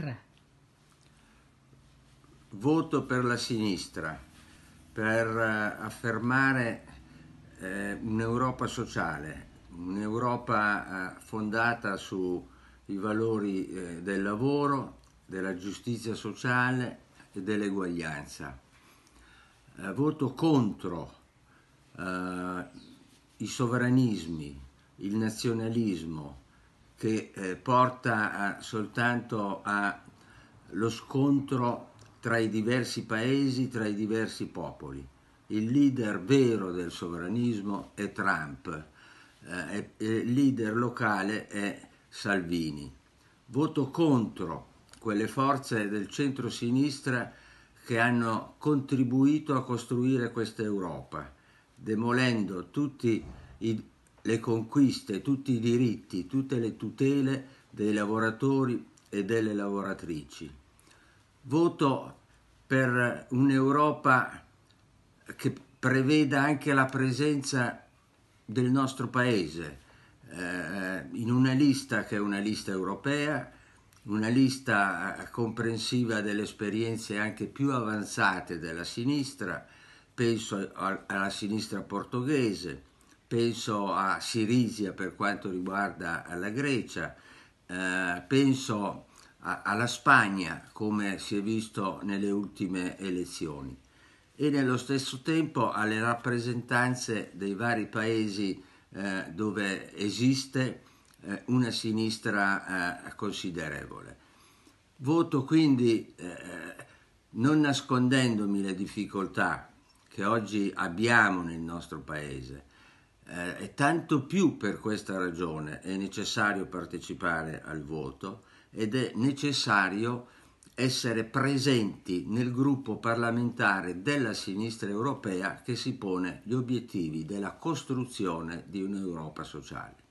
3. Voto per la sinistra, per eh, affermare eh, un'Europa sociale, un'Europa eh, fondata sui valori eh, del lavoro, della giustizia sociale e dell'eguaglianza. Eh, voto contro eh, i sovranismi, il nazionalismo, che eh, porta a, soltanto allo scontro tra i diversi paesi, tra i diversi popoli. Il leader vero del sovranismo è Trump, eh, e il leader locale è Salvini. Voto contro quelle forze del centro-sinistra che hanno contribuito a costruire questa Europa, demolendo tutti i le conquiste, tutti i diritti, tutte le tutele dei lavoratori e delle lavoratrici. Voto per un'Europa che preveda anche la presenza del nostro paese eh, in una lista che è una lista europea, una lista eh, comprensiva delle esperienze anche più avanzate della sinistra, penso alla sinistra portoghese, penso a Sirisia per quanto riguarda la Grecia, eh, penso a, alla Spagna come si è visto nelle ultime elezioni e nello stesso tempo alle rappresentanze dei vari paesi eh, dove esiste eh, una sinistra eh, considerevole. Voto quindi eh, non nascondendomi le difficoltà che oggi abbiamo nel nostro paese, eh, e tanto più per questa ragione è necessario partecipare al voto ed è necessario essere presenti nel gruppo parlamentare della sinistra europea che si pone gli obiettivi della costruzione di un'Europa sociale.